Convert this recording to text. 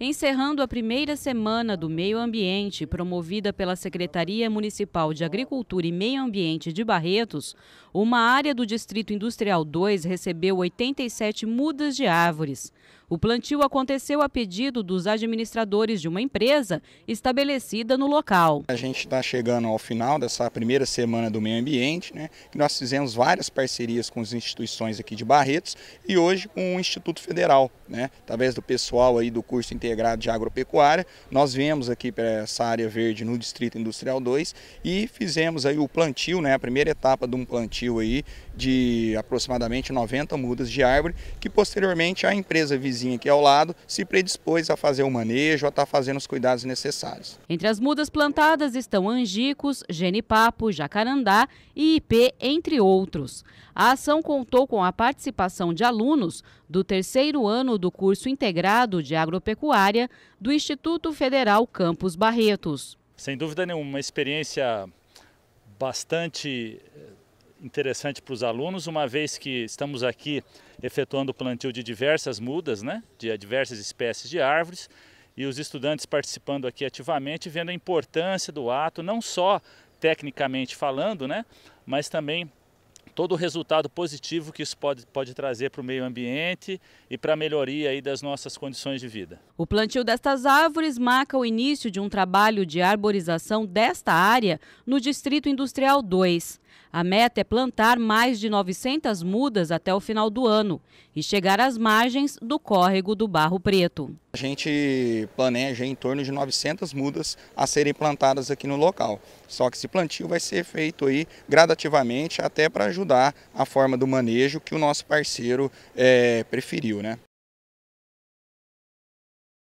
Encerrando a primeira semana do Meio Ambiente, promovida pela Secretaria Municipal de Agricultura e Meio Ambiente de Barretos, uma área do Distrito Industrial 2 recebeu 87 mudas de árvores. O plantio aconteceu a pedido dos administradores de uma empresa estabelecida no local. A gente está chegando ao final dessa primeira semana do meio ambiente, né? Nós fizemos várias parcerias com as instituições aqui de Barretos e hoje com o Instituto Federal, né? Através do pessoal aí do curso integrado de agropecuária, nós viemos aqui para essa área verde no Distrito Industrial 2 e fizemos aí o plantio, né? A primeira etapa de um plantio aí de aproximadamente 90 mudas de árvore, que posteriormente a empresa visita vizinha aqui ao lado se predispôs a fazer o manejo, a estar tá fazendo os cuidados necessários. Entre as mudas plantadas estão angicos, genipapo, jacarandá e ipê, entre outros. A ação contou com a participação de alunos do terceiro ano do curso integrado de agropecuária do Instituto Federal Campos Barretos. Sem dúvida nenhuma, uma experiência bastante eh, interessante para os alunos, uma vez que estamos aqui efetuando o plantio de diversas mudas, né, de diversas espécies de árvores, e os estudantes participando aqui ativamente, vendo a importância do ato, não só tecnicamente falando, né, mas também todo o resultado positivo que isso pode, pode trazer para o meio ambiente e para a melhoria aí das nossas condições de vida. O plantio destas árvores marca o início de um trabalho de arborização desta área no Distrito Industrial 2. A meta é plantar mais de 900 mudas até o final do ano e chegar às margens do córrego do Barro Preto. A gente planeja em torno de 900 mudas a serem plantadas aqui no local. Só que esse plantio vai ser feito aí gradativamente até para ajudar a forma do manejo que o nosso parceiro é, preferiu. Né?